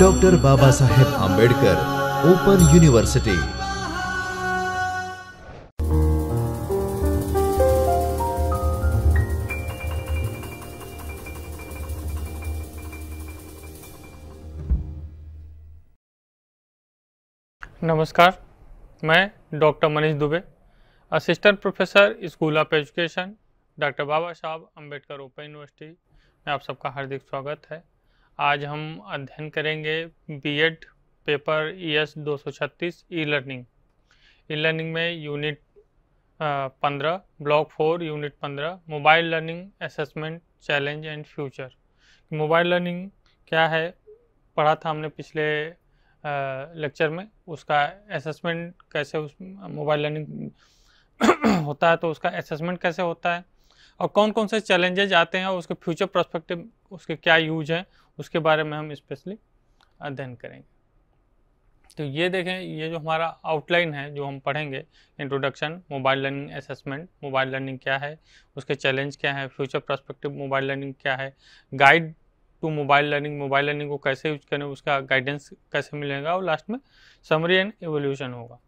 doctor Baba Saheb Ambedkar open university नमस्कार मैं doctor Manish Dubey assistant professor school of education doctor Baba Sahab Ambedkar open university आप सबका हार्दिक स्वागत है आज हम अध्ययन करेंगे BEd paper ES 236 e learning e learning में यूनिट पंद्रह ब्लॉक फोर यूनिट पंद्रह mobile learning assessment challenge and future mobile learning क्या है पढ़ा था हमने पिछले लेक्चर में उसका असेसमेंट कैसे उस मोबाइल लर्निंग होता है तो उसका असेसमेंट कैसे होता है और कौन कौन से चैलेंजेज आते हैं और उसके फ्यूचर प्रोस्पेक्टिव उसके क्या यूज हैं उसके बारे में हम स्पेशली अध्ययन करेंगे तो ये देखें ये जो हमारा आउटलाइन है जो हम पढ़ेंगे introduction mobile learning assessment mobile learning क्या है उसके चैलेंज क्या है फ्यूचर प्रस्पेक्टिव मोबाइल लर्निंग क्या है guide to mobile learning mobile learning को कैसे यूज करें उसका गाइडेंस कैसे मिलेगा और लास्ट में समरी एंड एवोल्यूशन होगा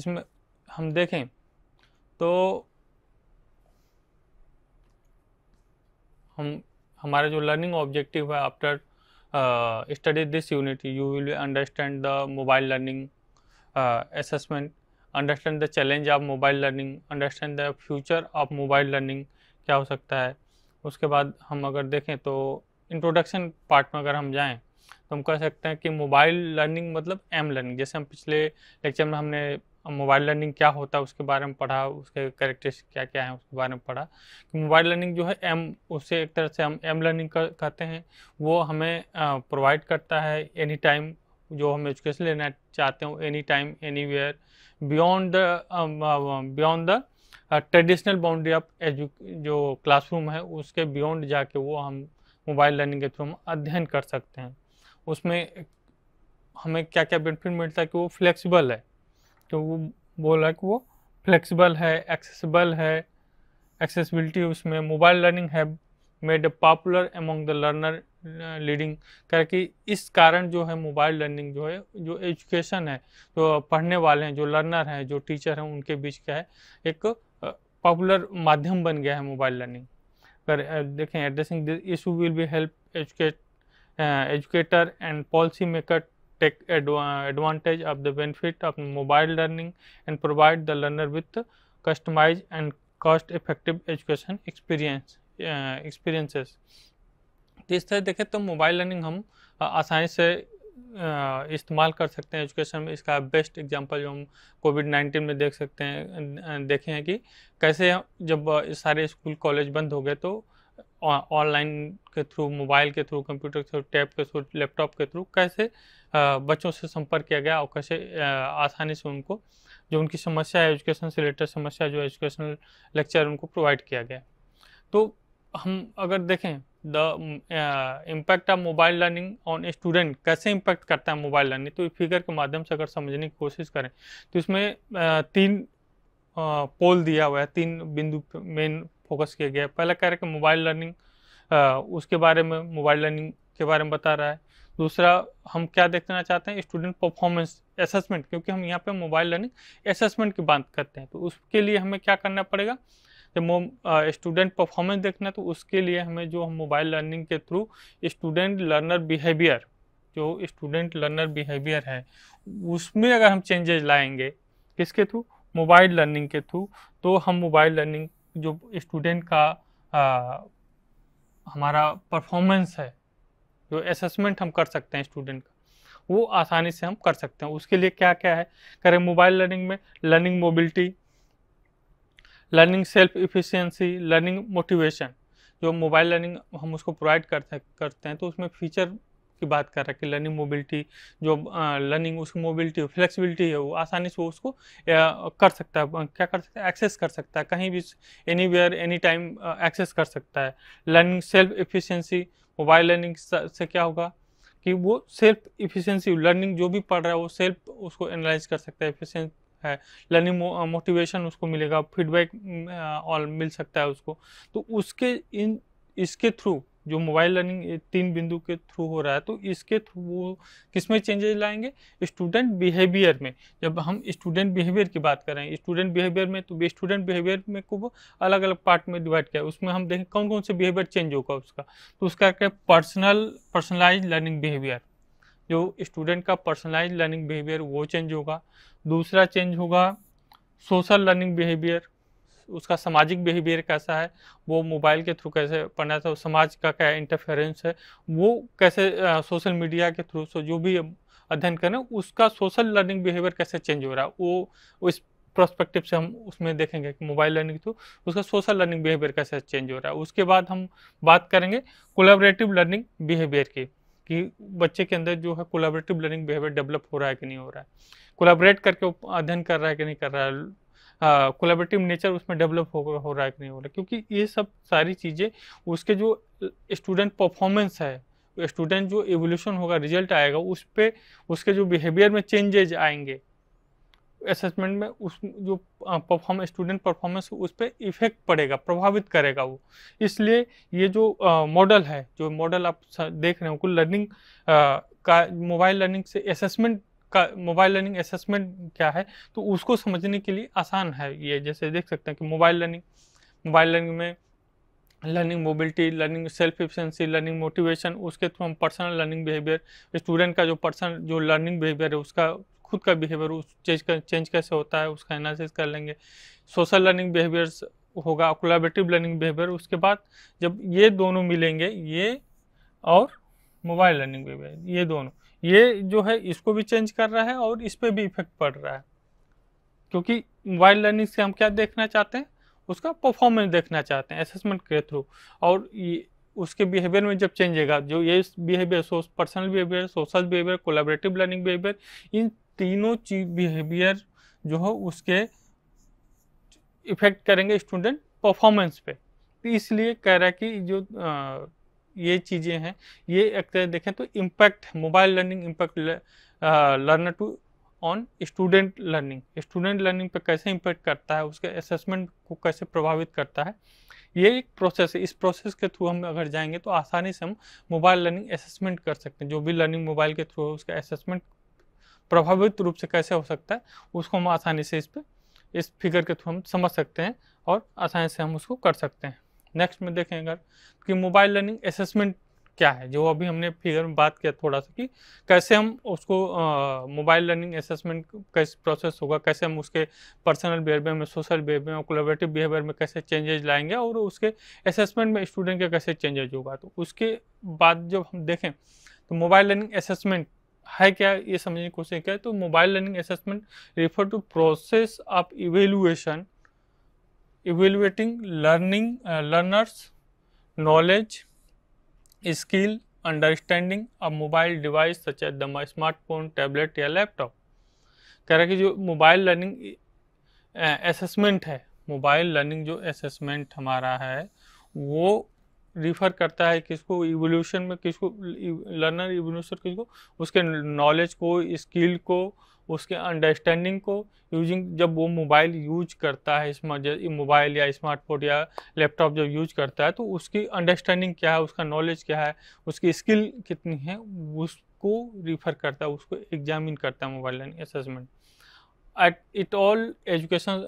इसमें हम देखें तो हम हमारा जो लर्निंग ऑब्जेक्टिव है after study this unit you will understand the mobile learning assessment understand the challenge of mobile learning understand the future of mobile learning क्या हो सकता है उसके बाद हम अगर देखें तो इंट्रोडक्शन पार्ट में अगर हम जाएं तो हम कह सकते हैं कि मोबाइल लर्निंग मतलब एम लर्निंग जैसे हम पिछले लेक्चर में हमने मोबाइल लर्निंग क्या होता है उसके बारे में पढ़ा उसके करेक्टर्स क्या क्या हैं उसके बारे में पढ़ा कि मोबाइल लर्निंग जो है एम उसे एक तरह से हम एम लर्निंग कहते हैं वो हमें प्रोवाइड करता है एनी टाइम जो हम एजुकेशन लेना चाहते हो any time anywhere beyond the beyond the traditional boundary of edu जो क्लासरूम है उसके बियॉन्ड जाके वो हम मोबाइल लर्निंग के थ्रू हम अध्ययन कर सकते हैं उसमें हमें क्या क्या बेनिफिट मिलता है कि वो फ्लेक्सिबल है तो वो बोला कि वो फ्लेक्सिबल है एक्सेसिबल है एक्सेसिबिलिटी उसमें मोबाइल लर्निंग है made popular among the learner leading करके कि इस कारण जो है मोबाइल लर्निंग जो है जो एजुकेशन है जो पढ़ने वाले हैं जो लर्नर हैं जो टीचर हैं उनके बीच क्या है एक पॉपुलर uh, माध्यम बन गया है मोबाइल लर्निंग पर uh, देखें addressing this issue will be help educate educator and policy maker take advantage of the benefit of mobile learning and provide the learner with customized and cost effective education experience uh, experiences तो इस तरह देखें तो mobile learning aasani se से इस्तेमाल कर सकते हैं एजुकेशन में इसका बेस्ट एग्जांपल जो हम कोविड 19 में देख सकते हैं देखे हैं कि कैसे जब सारे स्कूल कॉलेज बंद हो गए तो ऑनलाइन के थ्रू मोबाइल के थ्रू कंप्यूटर के थ्रू टैब के थ्रू लैपटॉप के थ्रू कैसे बच्चों से संपर्क किया गया और कैसे आसानी से उनको जो उनकी समस्या है एजुकेशन से रिलेटेड समस्या जो एजुकेशनल लेक्चर उनको प्रोवाइड किया गया तो हम अगर देखें the impact of mobile learning on student कैसे इम्पैक्ट करता है मोबाइल लर्निंग तो फिगर के माध्यम से अगर समझने की कोशिश करें तो इसमें तीन पोल दिया हुआ है तीन बिंदु मेन फोकस किया गया है पहला कह रहा है कि मोबाइल लर्निंग उसके बारे में मोबाइल लर्निंग के बारे में बता रहा है दूसरा हम क्या देखना चाहते हैं स्टूडेंट परफॉर्मेंस असेसमेंट क्योंकि हम यहाँ पे मोबाइल लर्निंग असेसमेंट की बात करते हैं तो उसके लिए हमें क्या करना पड़ेगा जब स्टूडेंट परफॉर्मेंस देखना है तो उसके लिए हमें जो हम मोबाइल लर्निंग के थ्रू स्टूडेंट लर्नर बिहेवियर जो स्टूडेंट लर्नर बिहेवियर है उसमें अगर हम चेंजेज लाएंगे किसके थ्रू मोबाइल लर्निंग के थ्रू तो हम मोबाइल लर्निंग जो स्टूडेंट का आ, हमारा परफॉर्मेंस है जो असेसमेंट हम कर सकते हैं स्टूडेंट का वो आसानी से हम कर सकते हैं उसके लिए क्या क्या है करें मोबाइल लर्निंग में learning mobility learning self efficiency learning motivation जो मोबाइल लर्निंग हम उसको प्रोवाइड करते करते हैं तो उसमें फीचर की बात कर रहा है कि लर्निंग मोबिलिटी जो लर्निंग उसकी मोबिलिटी फ्लेक्सिबिलिटी है वो आसानी से वो उसको कर सकता है क्या कर सकता है एक्सेस कर सकता है कहीं भी anywhere any time access कर सकता है learning self efficiency mobile learning से क्या होगा कि वो सेल्फ इफिशेंसी लर्निंग जो भी पढ़ रहा है वो सेल्फ उसको एनालाइज कर सकता है इफिशिएंट है लर्निंग मोटिवेशन uh, उसको मिलेगा फीडबैक और uh, मिल सकता है उसको तो उसके इन इसके थ्रू जो मोबाइल लर्निंग तीन बिंदु के थ्रू हो रहा है तो इसके थ्रू वो किस में चेंजेस लाएंगे स्टूडेंट बिहेवियर में जब हम स्टूडेंट बिहेवियर की बात कर रहे हैं स्टूडेंट बिहेवियर में तो स्टूडेंट बिहेवियर में को वो अलग अलग पार्ट में डिवाइड किया उसमें हम देखें कौन कौन से बिहेवियर चेंज होगा उसका तो उसका क्या पर्सनल पर्सनलाइज लर्निंग बिहेवियर जो स्टूडेंट का पर्सनलाइज लर्निंग बिहेवियर वो चेंज होगा दूसरा चेंज होगा सोशल लर्निंग बिहेवियर उसका सामाजिक बिहेवियर कैसा है वो मोबाइल के थ्रू कैसे पढ़ना था तो समाज का क्या इंटरफेरेंस है वो कैसे सोशल मीडिया के थ्रू जो भी अध्ययन करें उसका सोशल लर्निंग बिहेवियर कैसे चेंज हो रहा है वो इस प्रोस्पेक्टिव से हम उसमें देखेंगे कि मोबाइल लर्निंग थ्रू उसका सोशल लर्निंग बिहेवियर कैसे चेंज हो रहा है उसके बाद हम बात करेंगे कोलाबरेटिव लर्निंग बिहेवियर की कि बच्चे के अंदर जो है कोलाबरेटिव लर्निंग बिहेवियर डेवलप हो रहा है कि नहीं हो रहा है कोलाबरेट करके अध्ययन कर रहा है कि नहीं कर रहा है कोलेबरेटिव हाँ, नेचर उसमें डेवलप हो, हो रहा है कि नहीं हो रहा क्योंकि ये सब सारी चीज़ें उसके जो स्टूडेंट परफॉर्मेंस है स्टूडेंट जो एवोल्यूशन होगा रिजल्ट आएगा उस पर उसके जो बिहेवियर में चेंजेज आएंगे असेसमेंट में उस जो परफॉर्म स्टूडेंट परफॉर्मेंस उस पर इफेक्ट पड़ेगा प्रभावित करेगा वो इसलिए ये जो मॉडल है जो मॉडल आप देख रहे हो कुल लर्निंग का मोबाइल लर्निंग से असेसमेंट का मोबाइल लर्निंग असेसमेंट क्या है तो उसको समझने के लिए आसान है ये जैसे देख सकते हैं कि मोबाइल लर्निंग मोबाइल लर्निंग में learning mobility learning self efficiency learning motivation उसके थ्रू हम पर्सनल लर्निंग बिहेवियर स्टूडेंट का जो पर्सनल जो लर्निंग बिहेवियर है उसका खुद का बिहेवियर उस चेंज कर चेंज कैसे होता है उसका एनालिसिस कर लेंगे सोशल लर्निंग बिहेवियर्स होगा कोलाबरेटिव लर्निंग बिहेवियर उसके बाद जब ये दोनों मिलेंगे ये और मोबाइल लर्निंग बिहेवियर ये दोनों ये जो है इसको भी चेंज कर रहा है और इस पर भी इफेक्ट पड़ रहा है क्योंकि मोबाइल लर्निंग से हम क्या देखना चाहते हैं उसका परफॉर्मेंस देखना चाहते हैं असेसमेंट के थ्रू और ये उसके बिहेवियर में जब चेंज आएगा जो ये behaviour personal behaviour social behaviour collaborative learning behaviour इन तीनों चीज बिहेवियर जो हो उसके इफेक्ट करेंगे स्टूडेंट परफॉर्मेंस पे तो इसलिए कह रहा है कि जो आ, ये चीज़ें हैं ये एक तरह देखें तो impact mobile learning impact learner to on student learning student learning पर कैसे इम्पैक्ट करता है उसके असेसमेंट को कैसे प्रभावित करता है ये एक प्रोसेस है इस प्रोसेस के थ्रू हम अगर जाएंगे तो आसानी से हम मोबाइल लर्निंग असेसमेंट कर सकते हैं जो भी लर्निंग मोबाइल के थ्रू है उसका असेसमेंट प्रभावित रूप से कैसे हो सकता है उसको हम आसानी से इस पर इस फिगर के थ्रू हम समझ सकते हैं और आसानी से हम उसको कर सकते हैं नेक्स्ट में देखें अगर कि मोबाइल लर्निंग असेसमेंट क्या है जो अभी हमने फिगर में बात किया थोड़ा सा कि कैसे हम उसको मोबाइल लर्निंग असेसमेंट कैसे प्रोसेस होगा कैसे हम उसके पर्सनल बिहेवियर में सोशल बिहेवियर में कोलेबरेटिव बिहेवियर में कैसे चेंजेज लाएंगे और उसके असेसमेंट में स्टूडेंट का कैसे चेंजेज होगा तो उसके बाद जब हम देखें तो मोबाइल लर्निंग असेसमेंट है क्या ये समझने की कोशिश क्या है तो mobile learning assessment refer to process of evaluation evaluating learning uh, learners knowledge skill understanding of mobile device such as the smartphone tablet या लैपटॉप कह रहा है कि जो मोबाइल लर्निंग असेसमेंट है मोबाइल लर्निंग जो असेसमेंट हमारा है वो रिफर करता है किसको इवोल्यूशन में किसको लर्नर e, इवोल्यूशन किसको उसके नॉलेज को स्किल को उसके अंडरस्टैंडिंग को यूजिंग जब वो मोबाइल यूज करता है मोबाइल या स्मार्टफोन या लैपटॉप जब यूज करता है तो उसकी अंडरस्टैंडिंग क्या है उसका नॉलेज क्या है उसकी स्किल कितनी है उसको रिफर करता है उसको एग्जामिन करता है mobile learning assessment at it all education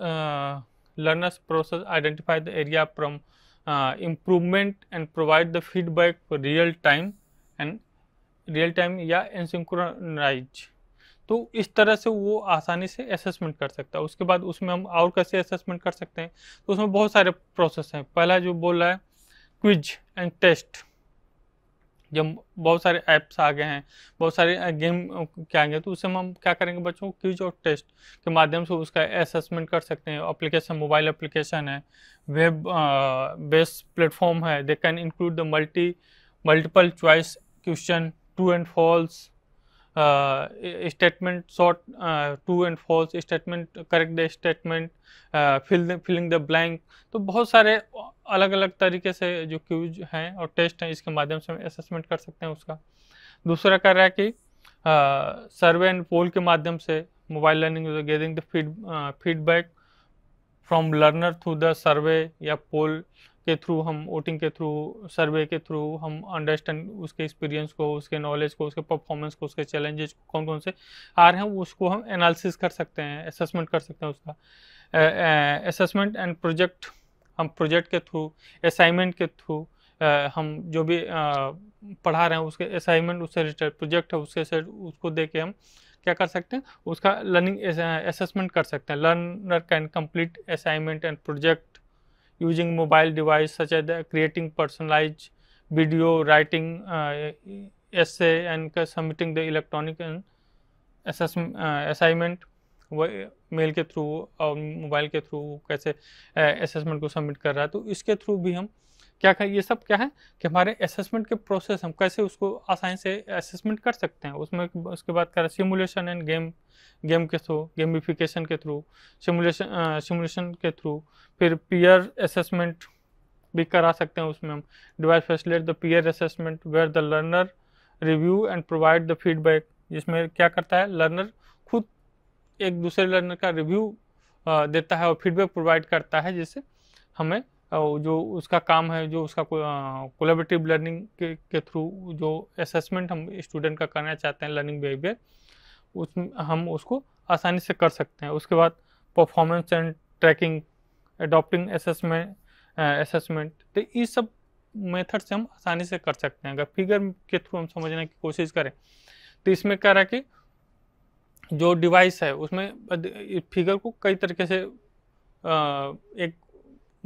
learners process identify the area from uh, improvement and provide the feedback for real time and real time या asynchronize तो इस तरह से वो आसानी से असेसमेंट कर सकता है उसके बाद उसमें हम और कैसे असेसमेंट कर सकते हैं तो उसमें बहुत सारे प्रोसेस हैं पहला जो बोल रहा है क्विज एंड टेस्ट जब बहुत सारे ऐप्स आ गए हैं बहुत सारे गेम के आ गए तो उससे हम क्या करेंगे बच्चों क्यूज और टेस्ट के माध्यम से उसका असेसमेंट कर सकते हैं अप्लीकेशन मोबाइल एप्लीकेशन है वेब बेस्ड प्लेटफॉर्म है they can include the multi multiple choice question true and false statement short true and false statement correct the statement filling the blank तो बहुत सारे अलग अलग तरीके से जो क्यूज हैं और टेस्ट हैं इसके माध्यम से हम असेसमेंट कर सकते हैं उसका दूसरा कर रहा है कि सर्वे एंड पोल के माध्यम से mobile learning gathering the feed feedback from learner through the survey या पोल uh, के थ्रू हम वोटिंग के थ्रू सर्वे के थ्रू हम अंडरस्टैंड उसके एक्सपीरियंस को उसके नॉलेज को उसके परफॉर्मेंस को उसके चैलेंजेस को कौन कौन से आ रहे हैं उसको हम एनालिसिस कर सकते हैं असेसमेंट कर सकते हैं उसका असेसमेंट एंड प्रोजेक्ट हम प्रोजेक्ट के थ्रू असाइनमेंट के थ्रू हम जो भी आ, पढ़ा रहे हैं उसके असाइनमेंट उससे रिलेटेड प्रोजेक्ट है उसके से उसको दे के हम क्या कर सकते हैं उसका लर्निंग असेसमेंट कर सकते हैं learner can complete assignment and project using mobile device such as creating personalized video, writing uh, essay and submitting the electronic and assessment, uh, assignment mail के थ्रू और मोबाइल के थ्रू कैसे असेसमेंट को submit कर रहा है तो इसके थ्रू भी हम क्या क्या ये सब क्या है कि हमारे असेसमेंट के प्रोसेस हम कैसे उसको आसानी से असेसमेंट कर सकते हैं उसमें उसके बाद क्या सिमुलेशन एंड गेम गेम के थ्रू गेमिफिकेशन के थ्रू सिमुलेशन सिमुलेशन के थ्रू फिर पीयर असेसमेंट भी करा सकते हैं उसमें हम device facilitate the peer assessment where the learner review and provide the feedback जिसमें क्या करता है लर्नर खुद एक दूसरे लर्नर का रिव्यू देता है और फीडबैक प्रोवाइड करता है जिससे हमें जो उसका काम है जो उसका कोलेबरेटिव लर्निंग के, के थ्रू जो असेसमेंट हम स्टूडेंट का करना चाहते हैं लर्निंग बिहेवियर उस हम उसको आसानी से कर सकते हैं उसके बाद performance and tracking adopting assessment assessment तो ये सब मेथड से हम आसानी से कर सकते हैं अगर फिगर के थ्रू हम समझने की कोशिश करें तो इसमें कह रहा है कि जो डिवाइस है उसमें फिगर को कई तरीके से एक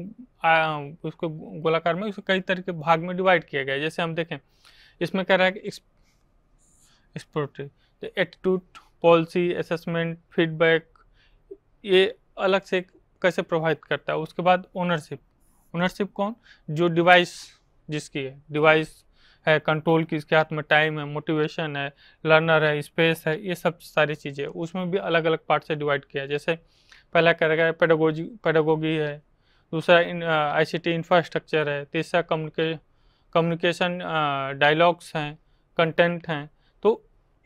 आ, उसको गोलाकार में उसको कई तरह के भाग में डिवाइड किया गया जैसे हम देखें इसमें कह रहा है कि तो एटीट्यूड पॉलिसी असेसमेंट फीडबैक ये अलग से कैसे प्रभावित करता है उसके बाद ओनरशिप ओनरशिप कौन जो डिवाइस जिसकी है डिवाइस है कंट्रोल की इसके हाथ में टाइम है मोटिवेशन है लर्नर है स्पेस है ये सब सारी चीज़ें उसमें भी अलग अलग पार्ट से डिवाइड किया जैसे पहला कह रहा है पेडोगोजी पेडोगोगी है दूसरा आईसीटी इंफ्रास्ट्रक्चर है तीसरा कम्युनिकेशन डायलॉग्स हैं कंटेंट हैं तो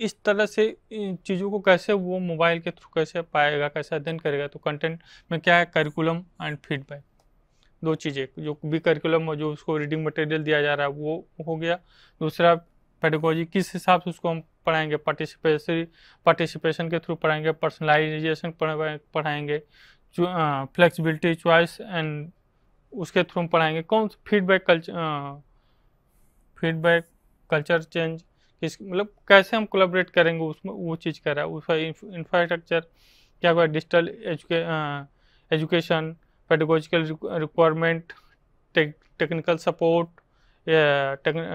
इस तरह से इन चीज़ों को कैसे वो मोबाइल के थ्रू कैसे पाएगा कैसे अध्ययन करेगा तो कंटेंट में क्या है करिकुलम एंड फीडबैक दो चीज़ें जो भी करिकुलम जो उसको रीडिंग मटेरियल दिया जा रहा है वो हो गया दूसरा पेडोलॉजी किस हिसाब से उसको हम पढ़ाएंगे पार्टिसिपेशन पार्टिसिपेशन के थ्रू पढ़ाएंगे पर्सनलाइजेशन पढ़ाएंगे फ्लेक्सिबिलिटी चॉइस एंड उसके थ्रू पढ़ाएंगे कौन feedback culture feedback culture change किस मतलब कैसे हम कोलाबरेट करेंगे उसमें वो चीज़ है उसका इंफ्रास्ट्रक्चर क्या हुआ डिजिटल एजुके education pedagogical requirement technical support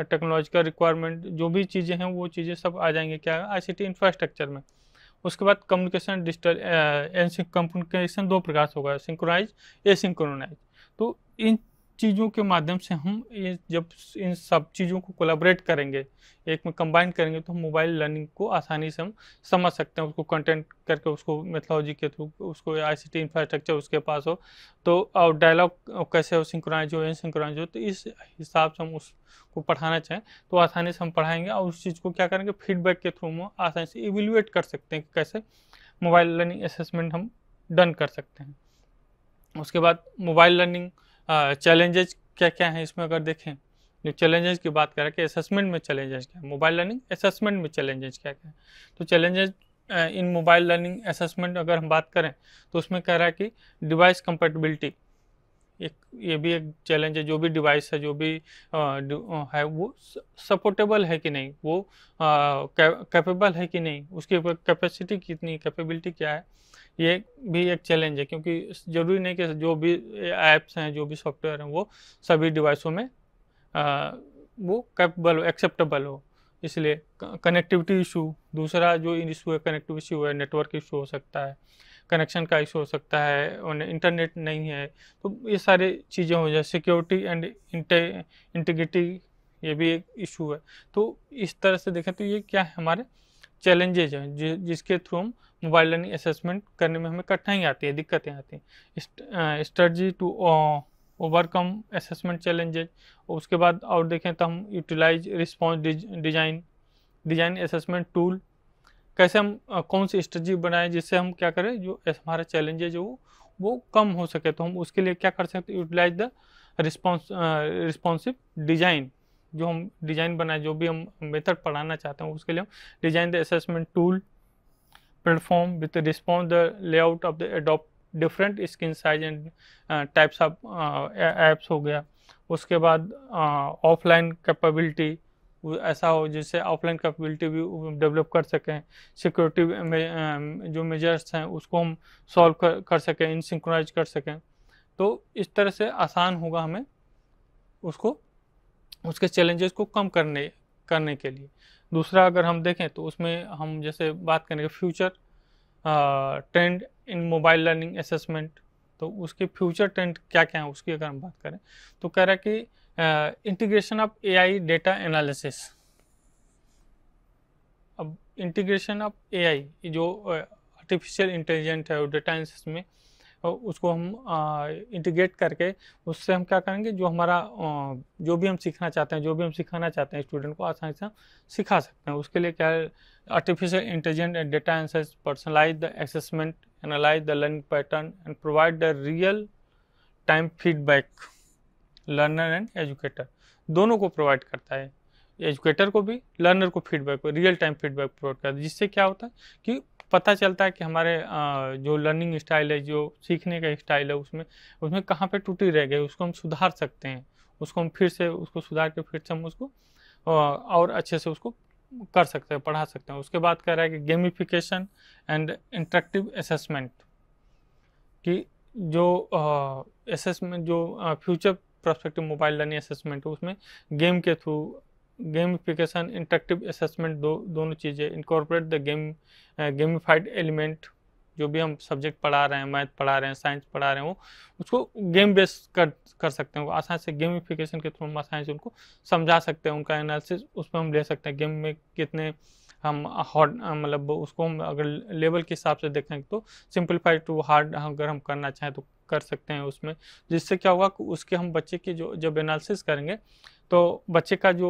technological requirement जो भी चीज़ें हैं वो चीज़ें सब आ जाएंगे क्या आई सी इंफ्रास्ट्रक्चर में उसके बाद कम्युनिकेशन डिस्टल कम्युनिकेशन दो प्रकार से होगा सिंक्रोनाइज एसिंक्रोनाइज तो इन चीज़ों के माध्यम से हम ये जब इन सब चीज़ों को कोलाबरेट करेंगे एक में कंबाइन करेंगे तो हम मोबाइल लर्निंग को आसानी से हम समझ सकते हैं उसको कंटेंट करके उसको मेथोलॉजी के थ्रू उसको आईसीटी इंफ्रास्ट्रक्चर उसके पास हो तो और डायलॉग कैसे हो सिंक्रोनाइज हो सिंक्रोनाइज हो तो इस हिसाब से हम उसको पढ़ाना चाहें तो आसानी से हम पढ़ाएंगे और उस चीज़ को क्या करेंगे फीडबैक के थ्रू हम आसानी से इवेल्युएट कर सकते हैं कि कैसे मोबाइल लर्निंग असेसमेंट हम डन कर सकते हैं उसके बाद मोबाइल लर्निंग चैलेंजेज क्या क्या हैं इसमें अगर देखें जो चैलेंजेस की बात करें कि असेसमेंट में चैलेंजेस क्या है मोबाइल लर्निंग असेसमेंट में चैलेंजेस क्या क्या है तो challenges in mobile learning assessment अगर हम बात करें तो उसमें कह रहा है कि डिवाइस कंपेटबिलिटी एक ये भी एक चैलेंज है जो भी डिवाइस है जो भी आ, है वो सपोर्टेबल है कि नहीं वो कैपेबल है कि नहीं उसकी कैपेसिटी कितनी कैपेबिलिटी क्या है ये भी एक चैलेंज है क्योंकि ज़रूरी नहीं कि जो भी ऐप्स हैं जो भी सॉफ्टवेयर हैं वो सभी डिवाइसों में आ, वो कैपेबल हो एक्सेप्टेबल हो इसलिए कनेक्टिविटी इशू दूसरा जो इशू है कनेक्टिविटी इशू है नेटवर्क इशू हो सकता है कनेक्शन का इशू हो सकता है इंटरनेट नहीं है तो ये सारे चीज़ें हो जाए सिक्योरिटी एंड इंटीग्रिटी ये भी एक इशू है तो इस तरह से देखें तो ये क्या है हमारे चैलेंजेज हैं जि, जिसके थ्रू हम मोबाइल लर्निंग असेसमेंट करने में हमें कठिनाई आती है दिक्कतें आती हैं strategy to overcome assessment challenges उसके बाद और देखें तो हम utilise response design design assessment tool कैसे हम कौन सी स्ट्रेटजी बनाएं जिससे हम क्या करें जो हमारा चैलेंजेज वो वो कम हो सके तो हम उसके लिए क्या कर सकते हैं utilise the response responsive design जो हम डिज़ाइन बनाए जो भी हम मेथड पढ़ाना चाहते हैं उसके लिए हम design the assessment tool platform with response the layout of the adopt different skin size and uh, types of uh, apps हो गया उसके बाद ऑफलाइन uh, कैपेबिलिटी ऐसा हो जिससे ऑफलाइन कैपेबिलिटी भी डेवलप कर सकें सिक्योरिटी में um, जो मेजर्स हैं उसको हम सॉल्व कर, कर सकें इन सिंक्रोनाइज कर सकें तो इस तरह से आसान होगा हमें उसको उसके चैलेंजेस को कम करने करने के लिए दूसरा अगर हम देखें तो उसमें हम जैसे बात करेंगे future trend in mobile learning assessment तो उसके फ्यूचर ट्रेंड क्या क्या है उसकी अगर हम बात करें तो कह रहा है कि integration of AI data analysis अब इंटीग्रेशन ऑफ एआई जो आर्टिफिशियल इंटेलिजेंट है डेटा एनालिसिस में उसको हम इंटीग्रेट करके उससे हम क्या करेंगे जो हमारा जो भी हम सीखना चाहते हैं जो भी हम सिखाना चाहते हैं स्टूडेंट को आसानी से हम सिखा सकते हैं उसके लिए क्या है artificial intelligent and data analysis personalise the assessment analyse the learning pattern and provide the real time feedback learner and educator दोनों को प्रोवाइड करता है एजुकेटर को भी लर्नर को feedback real time feedback provide करता है जिससे क्या होता है कि पता चलता है कि हमारे जो लर्निंग स्टाइल है जो सीखने का स्टाइल है उसमें उसमें कहाँ पे टूटी रह गई उसको हम सुधार सकते हैं उसको हम फिर से उसको सुधार के फिर से हम उसको और अच्छे से उसको कर सकते हैं पढ़ा सकते हैं उसके बाद कह रहा है कि गेमिफिकेशन एंड इंट्रेक्टिव असेसमेंट कि जो असेसमेंट जो future prospective mobile learning assessment है उसमें गेम के थ्रू गेमिफिकेशन इंटरेक्टिव असेसमेंट दो दोनों चीज़ें incorporate the game gamified element जो भी हम सब्जेक्ट पढ़ा रहे हैं मैथ पढ़ा रहे हैं साइंस पढ़ा रहे हैं वो उसको गेम बेस कर कर सकते हैं आसानी से गेमिफिकेशन के थ्रू हम आसानी से उनको समझा सकते हैं उनका एनालिसिस उस पर हम ले सकते हैं गेम में कितने हम हॉट मतलब उसको हम अगर लेवल के हिसाब से देखें तो सिंपलीफाइड टू हार्ड अगर हम करना चाहें तो कर सकते हैं उसमें जिससे क्या होगा उसके हम बच्चे की जो जब एनालिसिस करेंगे तो बच्चे का जो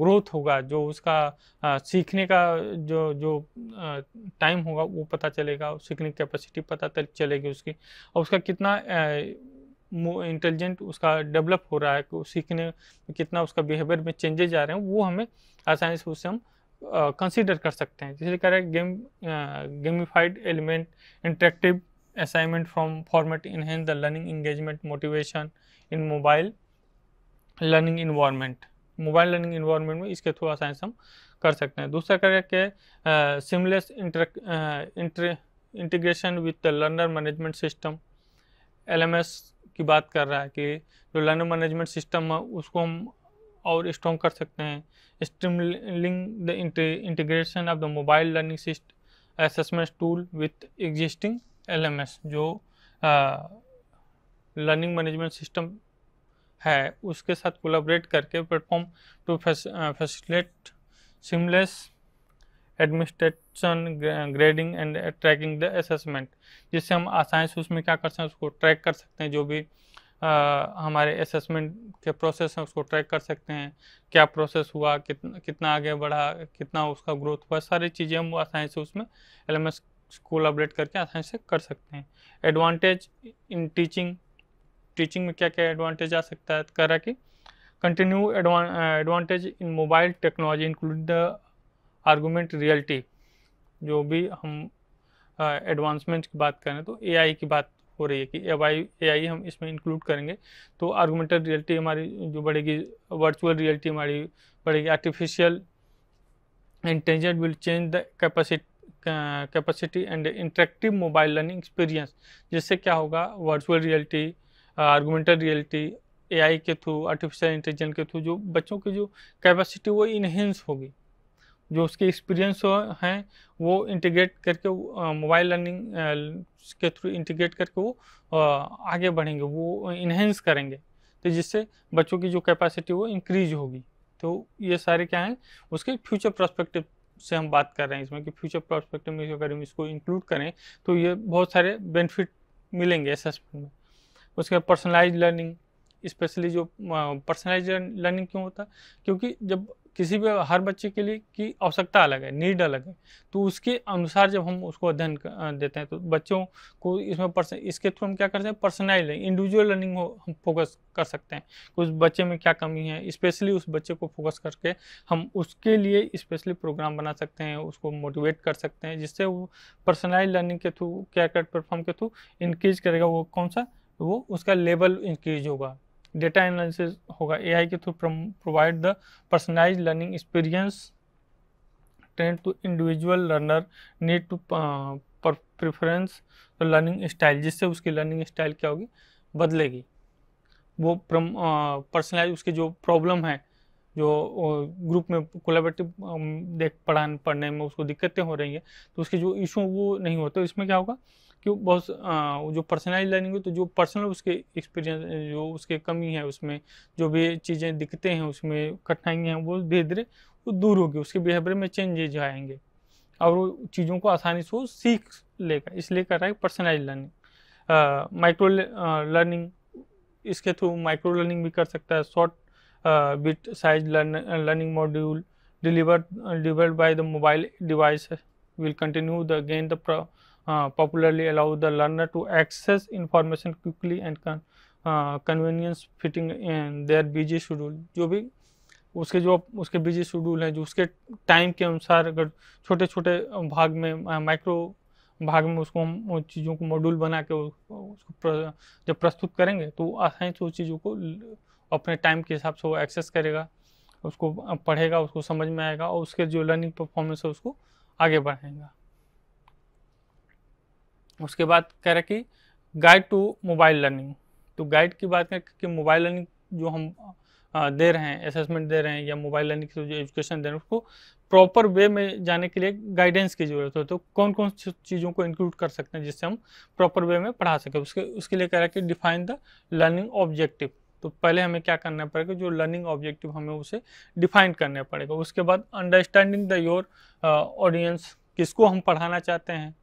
ग्रोथ होगा जो उसका सीखने का जो जो टाइम होगा वो पता चलेगा सीखने की कैपेसिटी पता चलेगी उसकी और उसका कितना इंटेलिजेंट उसका डेवलप हो रहा है कि सीखने कितना उसका बिहेवियर में चेंजेज आ रहे हैं वो हमें आसानी से उससे हम कंसिडर कर सकते हैं जिसे कह रहे हैं game gamified element interactive assignment from format enhance the learning engagement motivation in mobile learning environment mobile learning environment में इसके थ्रू असाइंस हम कर सकते हैं दूसरा करेगा कि seamless inter integration with the learner management system L की बात कर रहा है कि जो लर्नर मैनेजमेंट सिस्टम है उसको हम और स्ट्रॉन्ग कर सकते हैं streamlining the integration of the mobile learning syst assessment tool with existing L जो लर्निंग मैनेजमेंट सिस्टम है उसके साथ कोलाबरेट करके platform to facilitate seamless administration grading and tracking the assessment जिससे हम आसानी से उसमें क्या कर सकते हैं उसको ट्रैक कर सकते हैं जो भी आ, हमारे असेसमेंट के प्रोसेस हैं उसको ट्रैक कर सकते हैं क्या प्रोसेस हुआ कितना कितना आगे बढ़ा कितना उसका ग्रोथ हुआ सारी चीज़ें हम आसानी से उसमें एल कोलाबरेट करके आसानी से कर सकते हैं एडवांटेज इन टीचिंग टीचिंग में क्या क्या एडवांटेज आ सकता है कह रहा है कि continue advantage in mobile technology include the augmented reality जो भी हम एडवांसमेंट की बात करें तो एआई की बात हो रही है कि एआई एआई हम इसमें इंक्लूड करेंगे तो आर्गूमेंटल रियलिटी हमारी जो बढ़ेगी वर्चुअल रियलिटी हमारी बढ़ेगी artificial intelligent will change the capacity capacity and interactive mobile learning experience जिससे क्या होगा virtual reality augmented reality AI के थ्रू आर्टिफिशियल इंटेलिजेंस के थ्रू जो बच्चों की जो कैपेसिटी वो इनहेंस होगी जो उसके एक्सपीरियंस हैं वो इंटीग्रेट करके मोबाइल uh, लर्निंग uh, के थ्रू इंटीग्रेट करके वो uh, आगे बढ़ेंगे वो इन्हेंस करेंगे तो जिससे बच्चों की जो कैपेसिटी वो इंक्रीज होगी तो ये सारे क्या हैं उसके फ्यूचर प्रोस्पेक्टिव से हम बात कर रहे हैं इसमें कि फ्यूचर प्रोस्पेक्टिव में अगर हम इसको इंक्लूड करें तो ये बहुत सारे बेनिफिट मिलेंगे असेसमेंट में उसके बाद पर्सनलाइज लर्निंग स्पेशली जो पर्सनलाइज लर्निंग क्यों होता है क्योंकि जब किसी भी हर बच्चे के लिए की आवश्यकता अलग है नीड अलग है तो उसके अनुसार जब हम उसको अध्ययन देते हैं तो बच्चों को इसमें पर्सन इसके थ्रू हम क्या करते हैं पर्सनल इंडिविजुअल लर्निंग हो हम फोकस कर सकते हैं उस बच्चे में क्या कमी है स्पेशली उस बच्चे को फोकस करके हम उसके लिए स्पेशली प्रोग्राम बना सकते हैं उसको मोटिवेट कर सकते हैं जिससे वो पर्सनल लर्निंग के थ्रू क्या प्लेटफॉर्म के थ्रू इंक्रीज करेगा वो कौन सा वो उसका लेवल इंक्रीज होगा डेटा एनालिसिस होगा आई के through provide the personalize learning experience trend to individual learner need to preference learning style जिससे उसकी लर्निंग स्टाइल क्या होगी बदलेगी वो पर्सनलाइज uh, उसके जो प्रॉब्लम है जो ग्रुप में कोलेबरेटिव um, देख पढ़ाने पढ़ने में उसको दिक्कतें हो रही हैं तो उसके जो इशू वो नहीं होते तो इसमें क्या होगा क्यों बहुत जो पर्सनलाइज लर्निंग हो तो जो पर्सनल उसके एक्सपीरियंस जो उसके कमी है उसमें जो भी चीज़ें दिखते हैं उसमें कठिनाइयाँ हैं वो धीरे धीरे वो दूर होगी उसके बिहेवियर में चेंजेज आएंगे और वो चीज़ों को आसानी से वो सीख लेगा इसलिए कर रहा है पर्सनलाइज लर्निंग माइक्रो लर्निंग इसके थ्रू माइक्रो लर्निंग भी कर सकता है short bit size learning module deliver delivered by the mobile device will continue the gain the uh, popularly allow the learner to access information quickly and con, uh, convenience fitting in their busy schedule जो भी उसके जो उसके busy schedule हैं जो उसके time के अनुसार अगर छोटे छोटे भाग में माइक्रो भाग में उसको हम उन चीज़ों को मॉड्यूल बना के उसको प्र, जब प्रस्तुत करेंगे तो आसानी से उस चीज़ों को अपने टाइम के हिसाब से वो एक्सेस करेगा उसको पढ़ेगा उसको समझ में आएगा और उसके जो लर्निंग परफॉर्मेंस है उसको आगे बढ़ाएगा उसके बाद कह रहे कि गाइड टू मोबाइल लर्निंग तो गाइड की बात करें कि मोबाइल लर्निंग जो हम दे रहे हैं असेसमेंट दे रहे हैं या मोबाइल लर्निंग की जो एजुकेशन दे रहे हैं उसको प्रॉपर वे में जाने के लिए गाइडेंस की जरूरत हो तो कौन कौन सी चीज़ों को इंक्लूड कर सकते हैं जिससे हम प्रॉपर वे में पढ़ा सकें उसके उसके लिए कह रहा है कि डिफाइन द लर्निंग ऑब्जेक्टिव तो पहले हमें क्या करना पड़ेगा जो लर्निंग ऑब्जेक्टिव हमें उसे डिफाइन करना पड़ेगा उसके बाद अंडरस्टैंडिंग द योर ऑडियंस किसको हम पढ़ाना चाहते हैं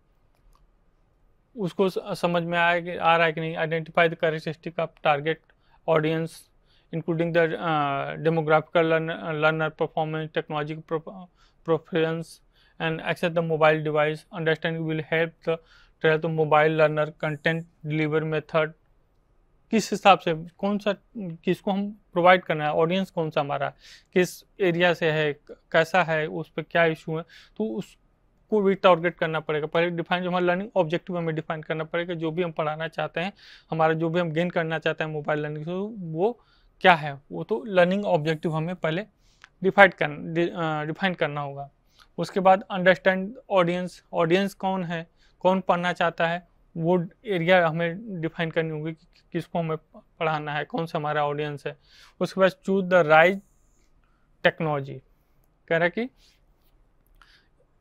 उसको समझ में आया कि आ रहा है कि नहीं identify the characteristic of target audience including the demographical learner performance technology preference and except the mobile device understanding will help the trail to mobile learner content deliver method किस हिसाब से कौन सा किसको हम प्रोवाइड करना है ऑडियंस कौन सा हमारा किस एरिया से है कैसा है उस पर क्या इशू है तो उस को भी टारगेट करना पड़ेगा पहले डिफाइन जो हमारा लर्निंग ऑब्जेक्टिव हमें डिफाइन करना पड़ेगा जो भी हम पढ़ाना चाहते हैं हमारा जो भी हम गेन करना चाहते हैं मोबाइल लर्निंग से वो क्या है वो तो लर्निंग ऑब्जेक्टिव हमें पहले डिफाइन कर डिफाइन करना होगा उसके बाद अंडरस्टैंड ऑडियंस ऑडियंस कौन है कौन पढ़ना चाहता है वो एरिया हमें डिफाइन करनी होगी कि किसको हमें पढ़ाना है कौन सा हमारा ऑडियंस है उसके बाद चूज द राइट टेक्नोलॉजी कह रहा है कि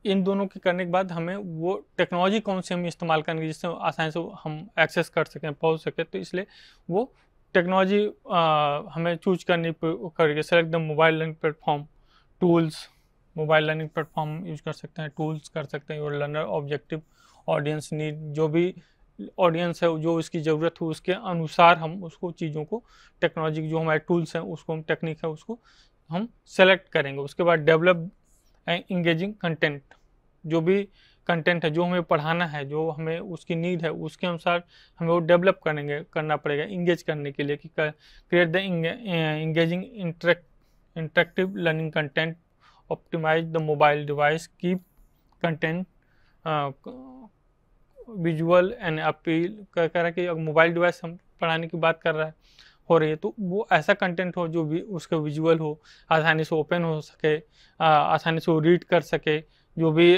इन दोनों के करने के बाद हमें वो टेक्नोलॉजी कौन सी हम इस्तेमाल करेंगे जिससे आसानी से हम एक्सेस कर सकें पहुँच सकें तो इसलिए वो टेक्नोलॉजी हमें चूज करनी करेगी select the mobile learning platform tools mobile learning platform use कर सकते हैं टूल्स कर सकते हैं your learner objective audience need जो भी ऑडियंस है जो इसकी ज़रूरत हो उसके अनुसार हम उसको चीज़ों को टेक्नोलॉजी जो हमारे टूल्स हैं उसको हम टेक्निक है उसको हम सेलेक्ट करेंगे उसके बाद डेवलप इंगेजिंग कंटेंट जो भी कंटेंट है जो हमें पढ़ाना है जो हमें उसकी नीड है उसके अनुसार हमें वो डेवलप करेंगे करना पड़ेगा इंगेज करने के लिए कि create the engaging interactive learning content optimize the mobile device keep content visual and appeal कह रहा है कि अगर मोबाइल डिवाइस हम पढ़ाने की बात कर रहा है हो रही है तो वो ऐसा कंटेंट हो जो भी उसके विजुअल हो आसानी से ओपन हो सके आसानी से वो रीड कर सके जो भी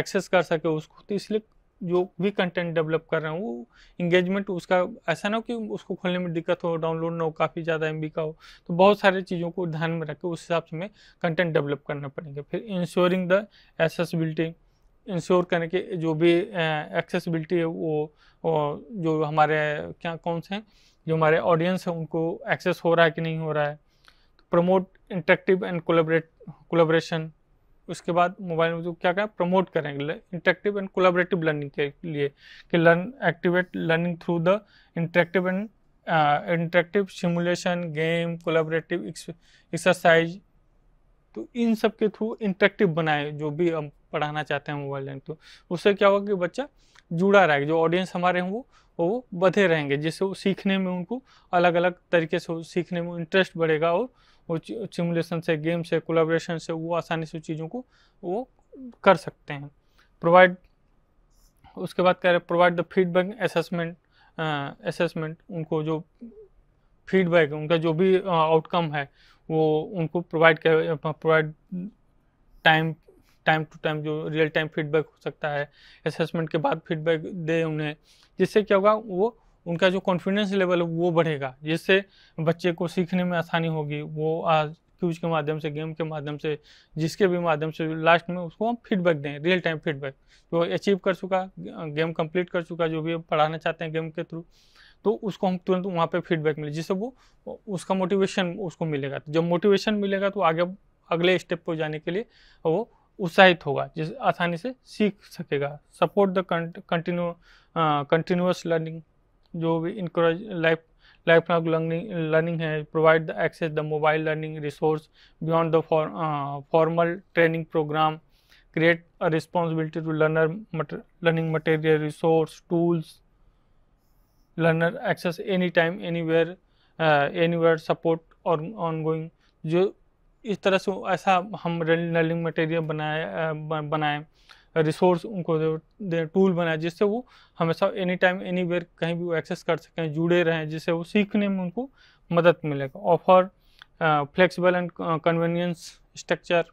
एक्सेस कर सके उसको तो इसलिए जो भी कंटेंट डेवलप कर रहे हैं वो इंगेजमेंट उसका ऐसा ना हो कि उसको खोलने में दिक्कत हो डाउनलोड ना हो काफ़ी ज़्यादा एम का हो तो बहुत सारे चीज़ों को ध्यान में रख के उस हिसाब से हमें कंटेंट डेवलप करना पड़ेंगे फिर इंश्योरिंग द एसेसबिलिटी इंश्योर करने के जो भी एक्सेसिबिलिटी है वो, वो जो हमारे क्या कौन से हैं जो हमारे ऑडियंस है उनको एक्सेस हो रहा है कि नहीं हो रहा है promote interactive and collaborate collaboration उसके बाद मोबाइल में जो तो क्या क्या प्रमोट करेंगे इंटरेक्टिव एंड कोलाबरेटिव लर्निंग के लिए कि learn activate learning through the interactive and interactive simulation game collaborative exercise तो इन सब के थ्रू इंटरेक्टिव बनाए जो भी हम पढ़ाना चाहते हैं मोबाइल लर्निंग तो उससे क्या होगा कि बच्चा जुड़ा रहेगा जो ऑडियंस हमारे हैं वो वो बधे रहेंगे जिससे वो सीखने में उनको अलग अलग तरीके से सीखने में इंटरेस्ट बढ़ेगा और वो सिमुलेशन से गेम से कोलाब्रेशन से वो आसानी से चीज़ों को वो कर सकते हैं प्रोवाइड उसके बाद कह रहे provide the feedback assessment assessment उनको जो फीडबैक उनका जो भी आउटकम है वो उनको provide provide time time to time जो रियल टाइम फीडबैक हो सकता है असेसमेंट के बाद फीडबैक दे उन्हें जिससे क्या होगा वो उनका जो कॉन्फिडेंस लेवल है वो बढ़ेगा जिससे बच्चे को सीखने में आसानी होगी वो आज क्यूज के माध्यम से गेम के माध्यम से जिसके भी माध्यम से लास्ट में उसको हम फीडबैक दें रियल टाइम फीडबैक जो अचीव कर चुका गेम कंप्लीट कर चुका जो भी पढ़ाना चाहते हैं गेम के थ्रू तो उसको हम तुरंत वहाँ पे फीडबैक मिले जिससे वो उसका मोटिवेशन उसको मिलेगा जब मोटिवेशन मिलेगा तो आगे अगले स्टेप पर जाने के लिए वो उत्साहित होगा जिस आसानी से सीख सकेगा support the continue continuous learning जो भी encourage life lifelong learning learning है provide the access the mobile learning resource beyond the formal training program create a responsibility to learner learning material resource tools learner access any time anywhere anywhere support और ongoing जो इस तरह से ऐसा हम learning material बनाए बनाए resource उनको दें टूल बनाए जिससे वो हमेशा एनी टाइम एनी वेयर कहीं भी वो एक्सेस कर सकें जुड़े रहें जिससे वो सीखने में उनको मदद मिलेगा offer flexible and convenience structure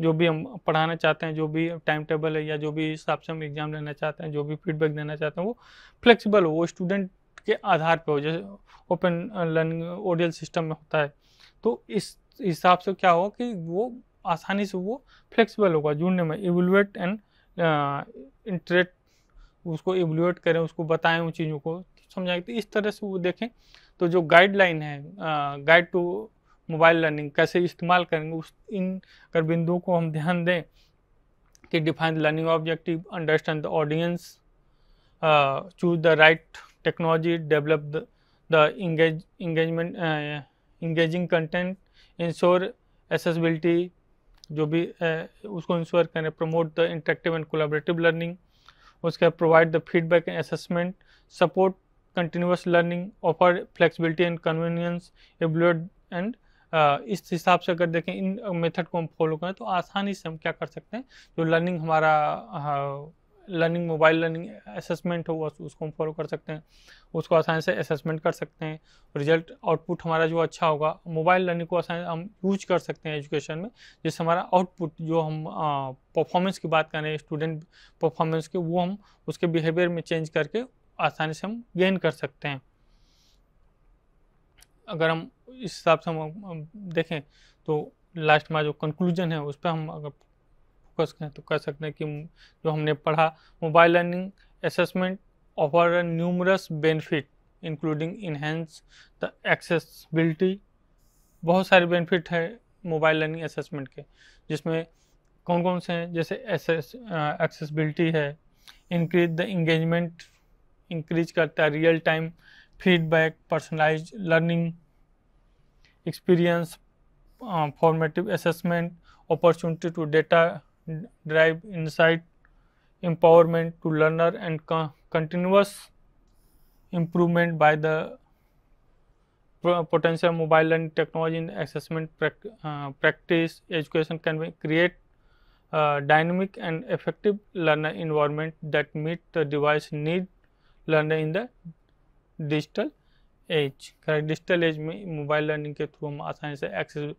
जो भी हम पढ़ाना चाहते हैं जो भी टाइम टेबल है या जो भी हिसाब से हम एग्ज़ाम लेना चाहते हैं जो भी फीडबैक देना चाहते हैं वो फ्लेक्सिबल हो वो स्टूडेंट के आधार पर हो जैसे ओपन लर्निंग ओडियल सिस्टम में होता है तो इस हिसाब से क्या होगा कि वो आसानी से वो फ्लेक्सिबल होगा जुड़ने में इवोल्यूट एंड इंटरेट उसको इवोल्यूट करें उसको बताएं उन चीज़ों को समझाएं तो इस तरह से वो देखें तो जो गाइडलाइन है गाइड टू मोबाइल लर्निंग कैसे इस्तेमाल करेंगे उस इन अगर बिंदुओं को हम ध्यान दें कि define the learning objective understand the audience choose the right technology develop the engage engagement engaging content ensure accessibility जो भी उसको इंश्योर करें promote the interactive and collaborative learning उसके बाद provide the feedback and assessment support continuous learning offer flexibility and convenience evaluate and इस हिसाब से अगर देखें इन मेथड को हम फॉलो करें तो आसानी से हम क्या कर सकते हैं जो लर्निंग हमारा हाँ, लर्निंग मोबाइल लर्निंग असेसमेंट हो उसको हम फॉलो कर सकते हैं उसको आसानी से असेसमेंट कर सकते हैं रिजल्ट आउटपुट हमारा जो अच्छा होगा मोबाइल लर्निंग को आसानी हम यूज कर सकते हैं एजुकेशन में जिससे हमारा आउटपुट जो हम परफॉर्मेंस की बात करें स्टूडेंट परफॉर्मेंस की वो हम उसके बिहेवियर में चेंज करके आसानी से हम गेन कर सकते हैं अगर हम इस हिसाब से हम देखें तो लास्ट में जो कंक्लूजन है उस पर हम अगर फोकस करें तो कह सकते हैं कि जो हमने पढ़ा mobile learning assessment offer numerous benefit including enhance the accessibility बहुत सारे बेनिफिट है मोबाइल लर्निंग असेसमेंट के जिसमें कौन कौन से हैं जैसे एक्सेसबिलिटी है इंक्रीज द इंगेजमेंट इंक्रीज करता है real time feedback personalize learning experience formative assessment opportunity to data drive insight empowerment to learner and co continuous improvement by the potential mobile learning technology in assessment pra uh, practice education can be create uh, dynamic and effective learner environment that meet the device need learner in the digital age correct digital age में mobile learning के through हम आसानी से access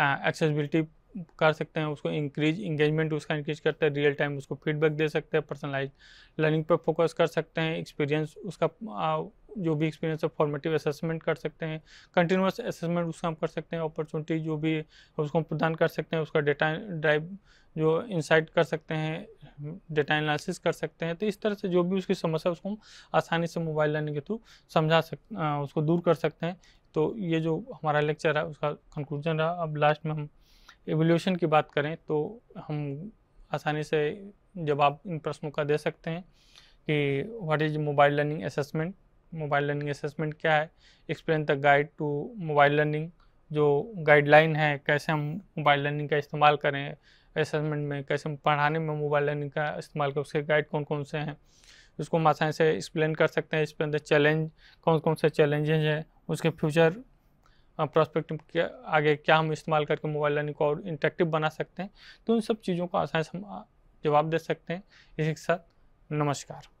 accessibility कर सकते हैं उसको increase engagement उसका इंक्रीज करते हैं रियल टाइम उसको फीडबैक दे सकते हैं पर्सनलाइज लर्निंग पर फोकस कर सकते हैं एक्सपीरियंस उसका आ, जो भी एक्सपीरियंस है फॉर्मेटिव असेसमेंट कर सकते हैं कंटिन्यूस असेसमेंट उसका हम कर सकते हैं अपॉर्चुनिटी जो भी उसको हम प्रदान कर सकते हैं उसका डेटा ड्राइव जो इंसाइट कर सकते हैं डेटा एनालिसिस कर सकते हैं तो इस तरह से जो भी उसकी समस्या उसको हम आसानी से मोबाइल लर्निंग के थ्रू समझा सक उसको दूर कर सकते हैं तो ये जो हमारा लेक्चर है उसका कंक्लूजन रहा अब लास्ट में हम एवोल्यूशन की बात करें तो हम आसानी से जवाब इन प्रश्नों का दे सकते हैं कि what is mobile learning assessment mobile learning assessment क्या है explain the guide to mobile learning जो गाइडलाइन है कैसे हम मोबाइल लर्निंग का इस्तेमाल करें असेसमेंट में कैसे हम पढ़ाने में मोबाइल लर्निंग का इस्तेमाल करें उसके गाइड कौन कौन से हैं उसको हम आसानी से एक्सप्लेन कर सकते हैं एक्सप्लेन द चैलेंज कौन कौन से चैलेंजेज हैं उसके फ्यूचर प्रोस्पेक्टिव के आगे क्या हम इस्तेमाल करके मोबाइल लर्निंग को और इंटरेक्टिव बना सकते हैं तो उन सब चीज़ों को आसानी से हम जवाब दे सकते हैं इसी के साथ नमस्कार